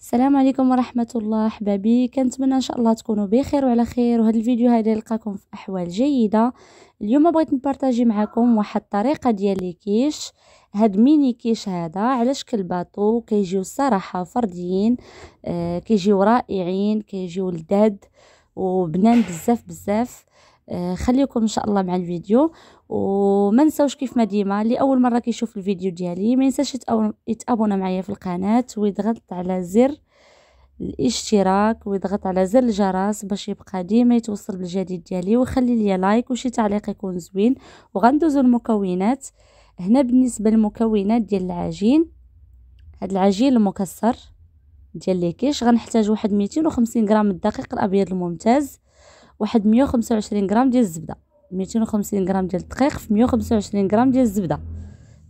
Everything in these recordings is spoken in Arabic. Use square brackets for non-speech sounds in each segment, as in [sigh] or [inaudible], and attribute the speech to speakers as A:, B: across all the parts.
A: السلام عليكم ورحمة الله أحبابي كنتمنى إن شاء الله تكونوا بخير وعلى خير وهذا الفيديو هذا يلقاكم في أحوال جيدة اليوم بغيت نبارطاجي معكم واحد الطريقة ديال كيش هاد ميني كيش هذا على شكل باطو كيجيو الصراحة فرديين آه كيجيو رائعين كيجيو لذاذ وبنان بزاف بزاف آه، خليكم ان شاء الله مع الفيديو وما نساوش كيف ما ديما اللي اول مره كيشوف الفيديو ديالي ما ينساش يتابونا معايا في القناه ويضغط على زر الاشتراك ويضغط على زر الجرس باش يبقى ديما يتوصل بالجديد ديالي ويخلي لي لايك وشي تعليق يكون زوين وغندوزو المكونات هنا بالنسبه للمكونات ديال العجين هاد العجين المكسر ديال ليكيش غنحتاج واحد 250 غرام الدقيق الابيض الممتاز واحد 125 غرام ديال الزبده 250 غرام ديال الدقيق في 125 غرام ديال الزبده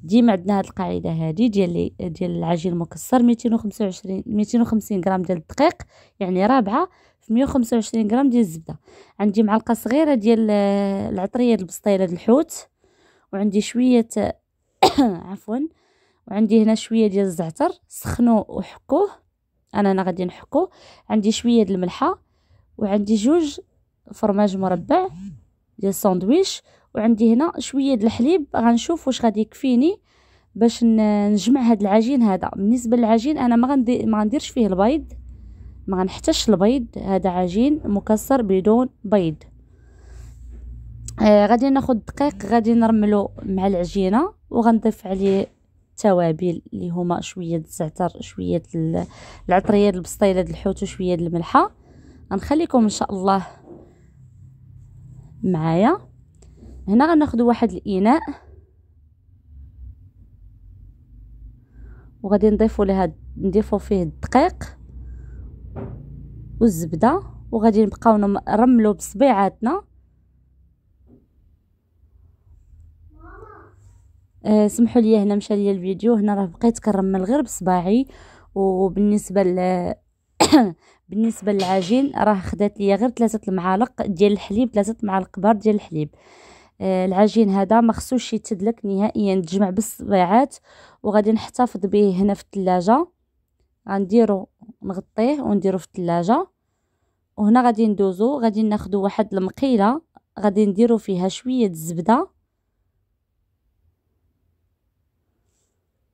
A: ديما عندنا هاد القاعده هادي ديال ديال العجين المكسر 225 250 غرام ديال الدقيق يعني رابعه في 125 غرام ديال الزبده عندي معلقه صغيره ديال آه، العطريه ديال البسطيله ديال الحوت وعندي شويه [coughs] عفوا وعندي هنا شويه ديال الزعتر سخنوه وحكوه انا انا غادي نحكوه عندي شويه ديال الملحه وعندي جوج فرماج مربع ديال الساندويش وعندي هنا شويه د الحليب غنشوف واش غادي يكفيني باش نجمع هاد العجين هذا بالنسبه للعجين انا ما ما غنديرش فيه البيض ما غنحتاجش البيض هذا عجين مكسر بدون بيض آه غادي ناخد دقيق غادي نرملو مع العجينه وغنضيف عليه التوابل اللي هما شويه الزعتر شويه العطريه البسطيله الحوت وشويه الملحه غنخليكم ان شاء الله معايا هنا غناخذ واحد الاناء وغادي نضيفوا لها نضيفوا فيه الدقيق والزبده وغادي نبقاو نرملو بصبيعاتنا آه سمحوا لي هنا مشى لي الفيديو هنا راه بقيت كنرمل غير بصباعي وبالنسبه ل [coughs] بالنسبه للعجين راه خدات ليا غير ثلاثه المعالق ديال الحليب ثلاثه معالق كبار ديال الحليب آه العجين هذا ما خصوش يتدلك نهائيا تجمع بالصبيعات وغادي نحتفظ به هنا في الثلاجه غنديرو نغطيه ونديرو في الثلاجه وهنا غادي ندوزو غادي ناخدو واحد المقيله غادي نديرو فيها شويه الزبده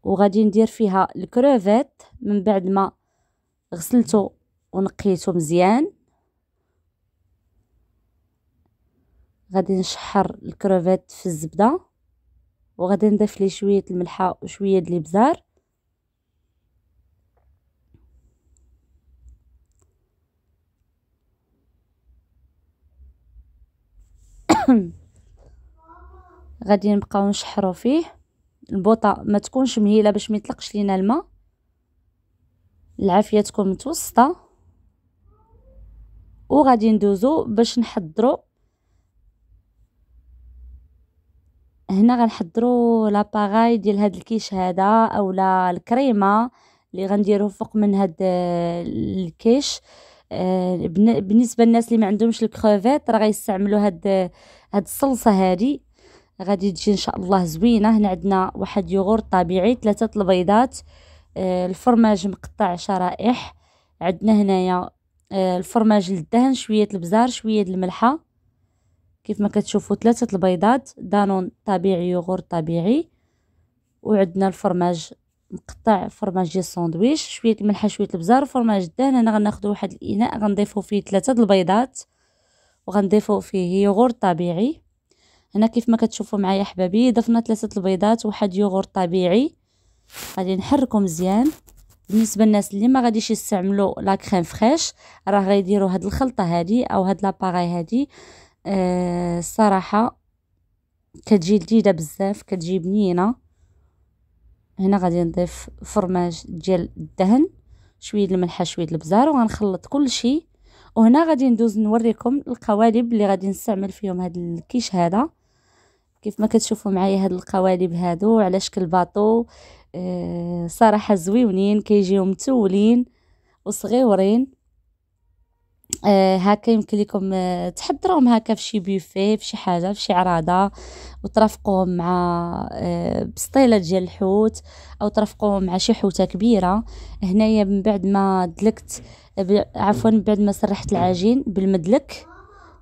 A: وغادي ندير فيها الكروفيت من بعد ما غسلته ونقيته مزيان غادي نشحر الكروفات في الزبده وغادي نضيف ليه شويه الملحه وشويه د الابزار [coughs] غادي نبقاو نشحرو فيه البوطه ما تكونش مهيله باش ما يطلقش لينا الماء العافيه تكون متوسطه وغادي ندوزو باش نحضرو هنا غنحضرو لاباغاي ديال هاد الكيش هذا اولا الكريمه اللي غنديرو فوق من هاد الكيش آه، بالنسبه للناس اللي ما عندهمش الكروفيت راه غيستعملوا هاد هاد الصلصه هادي غادي تجي ان شاء الله زوينه هنا عندنا واحد يوغورت طبيعي ثلاثه البيضات آه، الفرماج مقطع شرائح عندنا هنايا آه، الفرماج للدهن شويه البزار شويه الملحه كيف ما كتشوفوا ثلاثه البيضات دانون طبيعي يوغور طبيعي وعندنا الفرماج مقطع فرماج ديال الساندويتش شويه الملحه شويه البزار فرماج الدهن انا غناخذ واحد الاناء غنضيفو فيه ثلاثه البيضات وغنضيفو فيه يوغور طبيعي هنا كيف ما كتشوفوا معايا احبابي ضفنا ثلاثه البيضات وواحد يوغور طبيعي غادي نحركو مزيان بالنسبه للناس اللي ما غاديش يستعملوا لا كريم فريش راه غيديروا هاد الخلطه هادي او هاد لاباغاي هادي أه كتجي لذيذه بزاف كتجي بنينه هنا غادي نضيف فرماج ديال الدهن شويه الملحه شويه البزار وغنخلط كل شيء وهنا غادي ندوز نوريكم القوالب اللي غادي نستعمل فيهم هاد الكيش هذا كيف ما كتشوفوا معايا هاد القوالب هادو على شكل باطو آه، صراحه زويونين كيجيو متولين وصغيورين آه هكا يمكن لكم آه تحضروهم هكا في شي بوفيه في شي حاجه في شي عراضه وترافقوهم مع آه بسطيله ديال الحوت او ترافقوهم مع شي حوته كبيره هنايا من بعد ما دلكت آه، عفوا من بعد ما سرحت العجين بالمدلك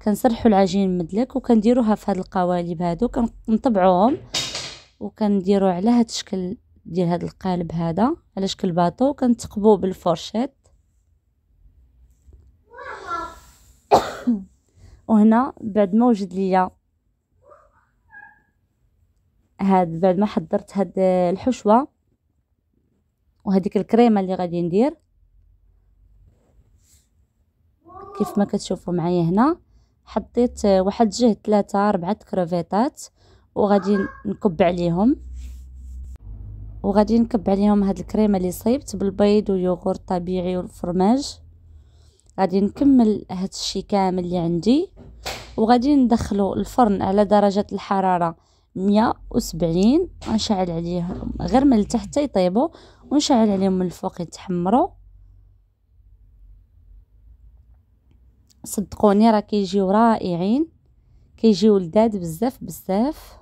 A: كنسرحوا العجين مدلك وكنديروها في هاد القوالب هادو كنطبعوهم وكنديروا على هاد الشكل ديال هاد القالب هذا على شكل باطو وكنتقبوه بالفرشات [coughs] وهنا بعد ما وجد ليا هاد بعد ما حضرت هاد الحشوه وهذيك الكريمه اللي غادي ندير كيف ما كتشوفوا معايا هنا حطيت واحد جهه ثلاثة ربعة كروفيطات وغادي نكب عليهم وغادي نكب عليهم هاد الكريمه اللي صيبت بالبيض ويوغورت طبيعي والفرماج غادي نكمل هاد الشيء كامل اللي عندي وغادي ندخلو الفرن على درجه الحراره 170 ونشعل عليهم غير من التحت يطيبوا ونشعل عليهم من الفوق يتحمروا صدقوني راه كيجيو رائعين كيجيو لذاد بزاف بزاف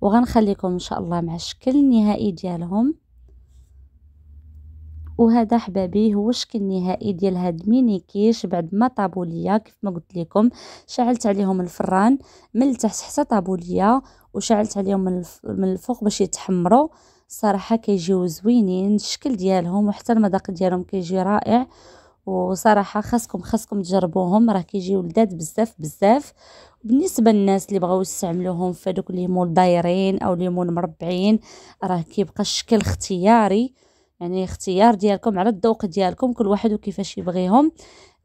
A: وغنخليكم ان شاء الله مع الشكل النهائي ديالهم وهذا حبابي هو الشكل النهائي ديال هاد ميني كيش بعد ما طابوا ليا كيف ما قلت لكم شعلت عليهم الفران من التحت حتى طابوا ليا وشعلت عليهم من الفوق باش يتحمروا صراحه كيجيو زوينين الشكل ديالهم وحتى المذاق ديالهم كيجي رائع وصراحه خاصكم خاصكم تجربوهم راه كيجيو لذاذ بزاف بزاف بالنسبه للناس اللي بغاو يستعملوهم في دوك ليمون دايرين او ليمون مربعين راه كيبقى الشكل اختياري يعني اختيار ديالكم على الذوق ديالكم كل واحد وكيفاش يبغيهم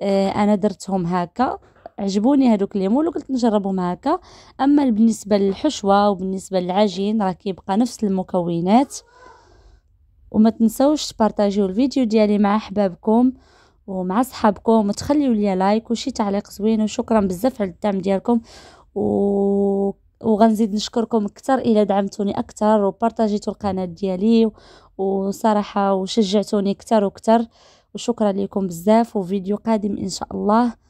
A: اه انا درتهم هكا عجبوني هذوك مول وقلت نجربهم هكا اما بالنسبه للحشوه وبالنسبه للعجين راه كيبقى نفس المكونات وما تنسوش تبارطاجيو الفيديو ديالي مع احبابكم ومع صحابكم وتخليوا لي لايك وشي تعليق زوين وشكرا بزاف على الدعم ديالكم و وغنزيد نشكركم اكثر الا دعمتوني اكثر وبارطاجيتوا القناه ديالي وصراحه وشجعتوني اكثر واكثر وشكرا لكم بزاف وفيديو قادم ان شاء الله